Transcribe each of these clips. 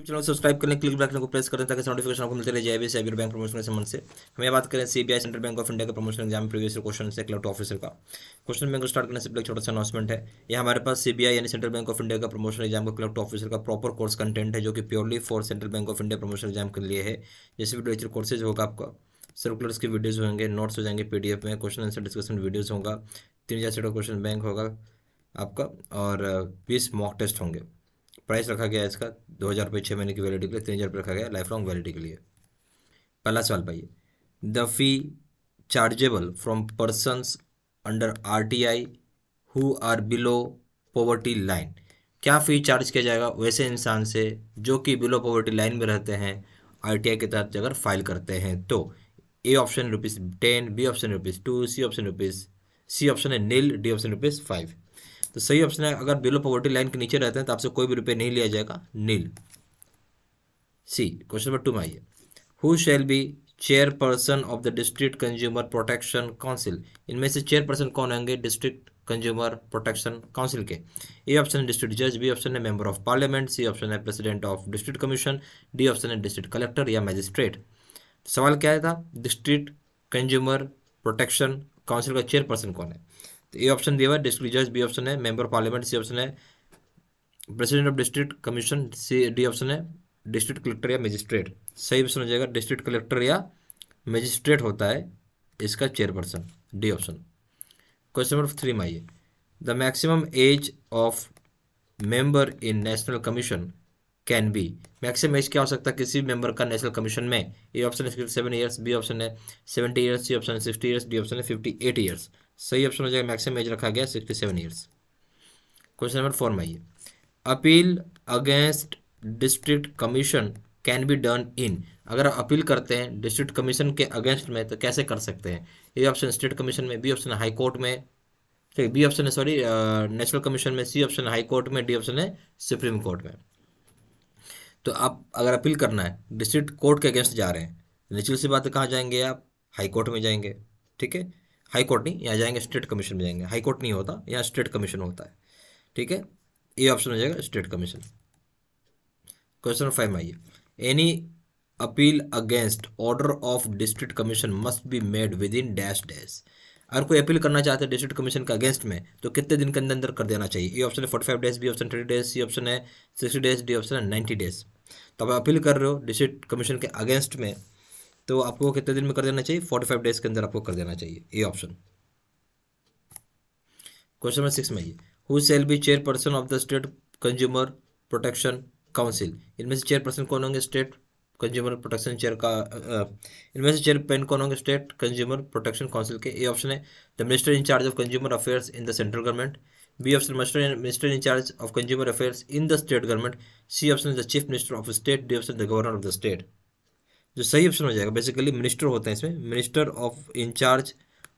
channel subscribe करें click button को press करें ताकि नोटिफिकेशन आपको मिलते रहे जाए सी बैंक प्रमोशन के संबंध से हमें बात करें CBI central bank of India का प्रमोशन एग्जाम प्रीवियस क्वेश्चन से क्लर्ट ऑफिसर का क्वेश्चन बैंक स्टार्ट करने से पहले छोटा सा अनाउंसमेंट है यह हमारे पास सीबीआई यानी सेंट्रल बैंक ऑफ इंडिया का प्रमोशन एग्जाम का क्लर्ट ऑफिसर का प्रॉपर कोर्स कंटेंट है जो कि purely for central bank of India promotion exam के लिए है जैसे भी डिजिटल कोर्सेज होगा आपका सर्कुलर्स के वीडियोज होंगे नोट्स हो जाएंगे पी में क्वेश्चन आंसर डिस्कशन वीडियोज होगा तीन हज़ार क्वेश्चन बैंक होगा आपका और बीस मॉक टेस्ट होंगे प्राइस रखा गया इसका दो हज़ार रुपये छः महीने की वैलिडी के लिए तीन हज़ार रुपये रखा गया लाइफ लॉन्ग वैलिडी के लिए पहला सवाल पाइए the fee chargeable from persons under R T I who are below poverty line क्या फ़ी चार्ज किया जाएगा वैसे इंसान से जो कि बिलो पॉवर्टी लाइन में रहते हैं आर टी आई के तहत अगर फाइल करते हैं तो A option rupees ten B option rupees two C option rupees C option है nil D option rupees five तो सही ऑप्शन है अगर बिलो पॉवर्टी लाइन के नीचे रहते हैं तो आपसे कोई भी रुपये नहीं लिया जाएगा nil C question number two में आइए who shall be chairperson of the district consumer protection council इनमें से चेयरपर्सन कौन होंगे डिस्ट्रिक्ट कंज्यूमर प्रोटेक्शन काउंसिल के ए ऑप्शन है डिस्ट्रिक्ट जज बी ऑप्शन है member of parliament C option है president of district commission D option है डिस्ट्रिक्ट कलेक्टर या मैजिस्ट्रेट तो सवाल क्या था डिस्ट्रिक्ट कंज्यूमर प्रोटेक्शन काउंसिल का चेयरपर्सन कौन है तो ए ऑप्शन दिया हुआ डिस्ट्रिक्ट जज बी ऑप्शन है मेंबर पार्लियामेंट सी ऑप्शन है president of district commission C D option है डिस्ट्रिक्ट कलेक्टर या मजिस्ट्रेट सही ऑप्शन हो जाएगा डिस्ट्रिक्ट कलेक्टर या मजिस्ट्रेट होता है इसका chairperson D option question number three में आइए the maximum age of member in national commission can be maximum age क्या हो सकता है किसी मेंबर का नेशनल कमीशन में ए ऑप्शन है सेवन ईयर्स बी ऑप्शन है सेवेंटी ईयर्स सी ऑप्शन है सिक्सटी ईयर्स डी ऑप्शन है फिफ्टी एट ईयर्स सही ऑप्शन हो जाएगा मैक्सिमम एज रखा गया sixty seven years question number four में आइए appeal against district commission can be done in अगर आप अपील करते हैं डिस्ट्रिक्ट कमीशन के अगेंस्ट में तो कैसे कर सकते हैं ए ऑप्शन स्टेट कमीशन में बी ऑप्शन हाई कोर्ट में ठीक बी ऑप्शन है सॉरी नेशनल कमीशन में सी ऑप्शन हाई कोर्ट में डी ऑप्शन है सुप्रीम कोर्ट में तो आप अगर अपील करना है डिस्ट्रिक्ट कोर्ट के अगेंस्ट जा रहे हैं तो निचल सी बात कहाँ जाएंगे आप हाई कोर्ट में जाएंगे ठीक है हाई कोर्ट नहीं यहाँ जाएंगे स्टेट कमीशन में जाएंगे हाई कोर्ट नहीं होता यहाँ स्टेट कमीशन होता है ठीक है ये ऑप्शन हो जाएगा स्टेट कमीशन क्वेश्चन फाइव में आइए any appeal against order of district commission must be made within dash dash अगर कोई अपील करना चाहते हैं डिस्ट्रिक्ट कमीशन के अगेंस्ट में तो कितने दिन के अंदर अंदर कर देना चाहिए ये ऑप्शन है forty five days B option thirty days C option है सिक्सटी डेज डी ऑप्शन है नाइन्टी डेज तो आप अपील कर रहे हो डिस्ट्रिक्ट कमीशन के अगेंस्ट में तो आपको कितने दिन में कर देना चाहिए फोर्टी फाइव डेज के अंदर आपको कर देना चाहिए A option question number six में ये who shall be chairperson of the state consumer protection council इनमें से चेयरपर्सन कौन होंगे स्टेट कंज्यूमर प्रोटेक्शन चेयर का इनमें से चेयरपेन कौन होंगे स्टेट कंज्यूमर प्रोटेक्शन काउंसिल के ए ऑप्शन है the minister in charge of consumer affairs in the central government B option minister minister charge of consumer affairs in the state government C option the chief minister of state D option the governor of the state जो सही option हो जाएगा basically minister होते हैं इसमें minister of incharge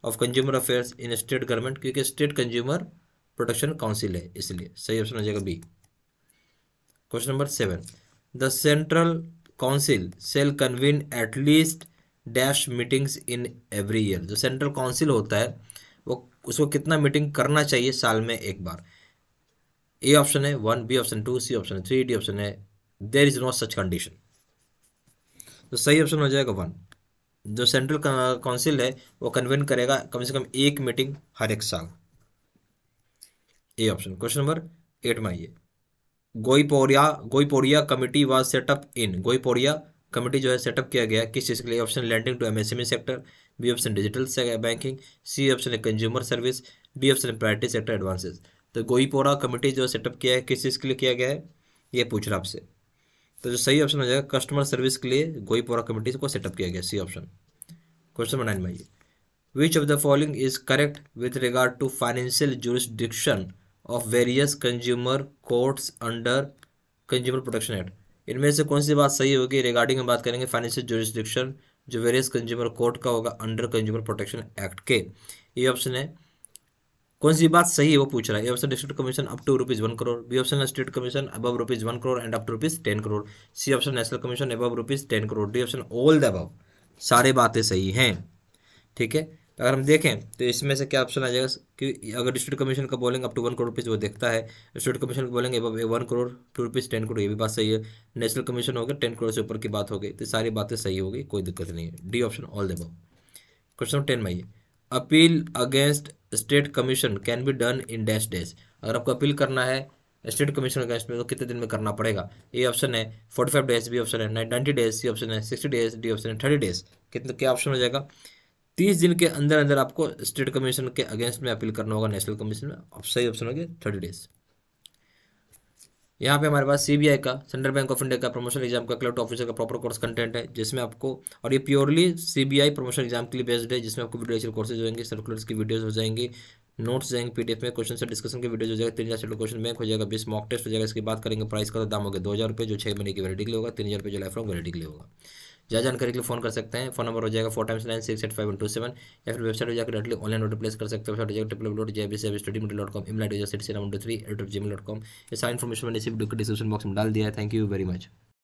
of consumer affairs in state government क्योंकि state consumer protection council है इसलिए सही ऑप्शन हो जाएगा B question number seven the central council shall convene at least dash meetings in every year जो सेंट्रल काउंसिल होता है वो उसको कितना मीटिंग करना चाहिए साल में एक बार ए ऑप्शन है one B option two C option three D option है there is no such condition तो सही ऑप्शन हो जाएगा वन जो सेंट्रल काउंसिल है वो कन्वेन करेगा कम से कम एक मीटिंग हर एक साल A option question number eight में आइए Goiporia Goiporia committee was set up in Goiporia committee जो है सेटअप किया गया किस चीज़ के लिए option lending to MSME sector B option digital banking C option है कंज्यूमर सर्विस डी ऑप्शन है प्राइवेटी सेक्टर एडवांसेज तो गोईपोरा कमेटी जो सेटअप किया है किस चीज़ के लिए किया गया है ये पूछ रहा आपसे तो जो सही ऑप्शन हो जाएगा कस्टमर सर्विस के लिए गोईपोरा कमेटी को सेटअप किया गया C option question number nine में आइए which of the following is correct with regard to financial jurisdiction of various consumer courts under consumer protection act इनमें से कौन सी बात सही होगी रिगार्डिंग हम बात करेंगे फाइनेंशियल जुरिस्डिक्शन जो वेरियस कंज्यूमर कोर्ट का होगा अंडर कंज्यूमर प्रोटेक्शन एक्ट के ये ऑप्शन है कौन सी बात सही है वो पूछ रहा है option district commission up to rupees one crore B option state commission above rupees one crore and up to rupees ten crore C option national commission above rupees ten crore D option all the above सारे बातें सही हैं ठीक है तो अगर हम देखें तो इसमें से क्या ऑप्शन आ जाएगा कि अगर डिस्ट्रिक्ट कमीशन का बोलेंगे up to one crore rupees वो देखता है स्टेट कमीशन का बोलेंगे above one crore to rupees ten crore ये भी बात सही है नेशनल कमीशन हो गया टेन करोड़ से ऊपर की बात हो गई तो सारी बातें सही हो गई कोई दिक्कत नहीं है D option all the question ten में ये appeal against state commission can be done in dash days अगर आपको अपील करना है स्टेट कमीशन अगेंस्ट में तो कितने दिन में करना पड़ेगा ए ऑप्शन है forty five days B option है नाइन्टी डेज सी ऑप्शन है सिक्सटी डेज डी ऑप्शन है थर्टी डेज कितने क्या ऑप्शन हो जाएगा तीस दिन के अंदर अंदर आपको स्टेट कमीशन के अगेंस्ट में अपील करना होगा नेशनल कमीशन में सही ऑप्शन हो गया थर्टी डेज यहाँ पे हमारे पास सीबीआई का सेंट्रल बैंक ऑफ इंडिया का प्रमोशन एग्जाम का क्लर्ट ऑफिसर का प्रॉपर कोर्स कंटेंट है जिसमें आपको और ये प्योरली सीबीआई प्रमोशन एग्जाम के लिए बेस्ड है जिसमें आपको वीडियो लेक्चर कोर्सेज होंगे सर्कुलर्स की वीडियोस हो जाएंगी नोट्स जाएंगे पीडीएफ में क्वेश्चन से डिस्कशन के वीडियो हो जाएगा तीन हज़ार क्वेश्चन बैंक हो जाएगा बीस मॉक टेस्ट हो जाएगा इसकी बात करेंगे प्राइस का तो दाम होगा दो हज़ार रुपये जो छह महीने की वैलिडिटी होगा तीन हज़ार रुपये जो लाइफ लॉन्ग वैलिडिटी होगा ज़्यादा जानकारी के लिए फोन कर सकते हैं फोन नंबर हो जाएगा four times nine six eight five one two seven या फिर वेबसाइट हो जाकर डायरेक्टली ऑनलाइन ऑर्डर प्लेस कर सकते हैं W dot J B C study dot com इमला dot three eight Gmail dot com ये सारी इन्फॉर्मेशन मैंने इसी डिस्क्रिप्शन बॉक्स में डाल दिया है थैंक यू वेरी मच